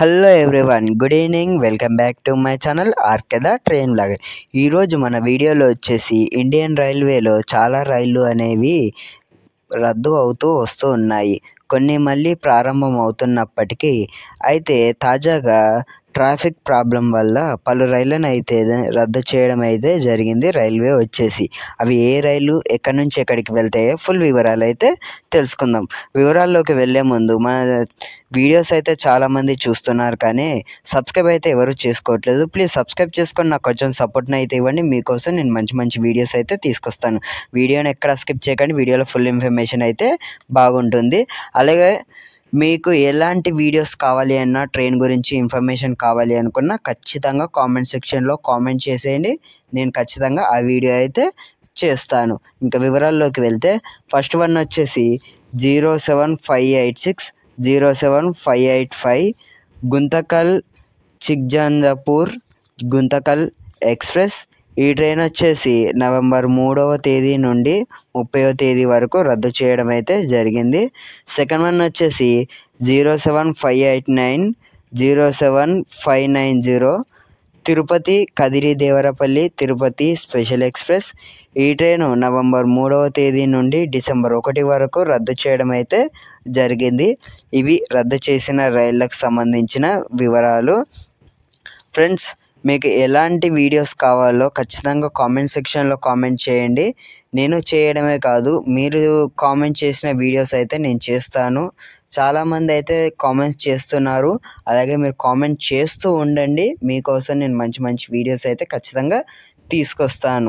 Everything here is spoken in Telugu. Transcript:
hello everyone good evening welcome back to my channel ఆర్కెద ట్రైన్ బ్లాగర్ ఈరోజు మన వీడియోలో వచ్చేసి ఇండియన్ రైల్వేలో చాలా రైళ్ళు అనేవి రద్దు అవుతూ వస్తూ ఉన్నాయి కొన్ని మళ్ళీ ప్రారంభం అవుతున్నప్పటికీ అయితే తాజాగా ట్రాఫిక్ ప్రాబ్లం వల్ల పలు రైళ్ళను అయితే రద్దు చేయడం అయితే జరిగింది రైల్వే వచ్చేసి అవి ఏ రైలు ఎక్కడి నుంచి ఎక్కడికి వెళ్తాయో ఫుల్ వివరాలు అయితే తెలుసుకుందాం వివరాల్లోకి వెళ్ళే ముందు మన వీడియోస్ అయితే చాలామంది చూస్తున్నారు కానీ సబ్స్క్రైబ్ అయితే ఎవరు చేసుకోవట్లేదు ప్లీజ్ సబ్స్క్రైబ్ చేసుకొని నాకు కొంచెం సపోర్ట్ని అయితే ఇవ్వండి మీకోసం నేను మంచి మంచి వీడియోస్ అయితే తీసుకొస్తాను వీడియోని ఎక్కడ స్కిప్ చేయకండి వీడియోలో ఫుల్ ఇన్ఫర్మేషన్ అయితే బాగుంటుంది అలాగే మీకు ఎలాంటి వీడియోస్ కావాలి అన్నా ట్రైన్ గురించి ఇన్ఫర్మేషన్ కావాలి అనుకున్నా ఖచ్చితంగా కామెంట్ సెక్షన్లో కామెంట్ చేసేయండి నేను ఖచ్చితంగా ఆ వీడియో అయితే చేస్తాను ఇంకా వివరాల్లోకి వెళ్తే ఫస్ట్ వన్ వచ్చేసి zero seven five eight six zero seven five eight five Guntakal చిక్జాంజపూర్ గుంతకల్ ఎక్స్ప్రెస్ ఈ ట్రైన్ వచ్చేసి నవంబర్ మూడవ తేదీ నుండి ముప్పైవ తేదీ వరకు రద్దు చేయడం అయితే జరిగింది సెకండ్ వన్ వచ్చేసి zero seven five eight nine zero seven five nine zero Tirupati Kadiri Devarapalli Tirupati special express ఈ ట్రైను నవంబర్ మూడవ తేదీ నుండి డిసెంబర్ ఒకటి వరకు రద్దు చేయడం అయితే జరిగింది ఇవి రద్దు చేసిన రైళ్లకు సంబంధించిన వివరాలు ఫ్రెండ్స్ మీకు ఎలాంటి వీడియోస్ కావాలో ఖచ్చితంగా కామెంట్ సెక్షన్లో కామెంట్ చేయండి నేను చేయడమే కాదు మీరు కామెంట్ చేసిన వీడియోస్ అయితే నేను చేస్తాను చాలామంది అయితే కామెంట్స్ చేస్తున్నారు అలాగే మీరు కామెంట్ చేస్తూ ఉండండి మీకోసం నేను మంచి మంచి వీడియోస్ అయితే ఖచ్చితంగా తీసుకొస్తాను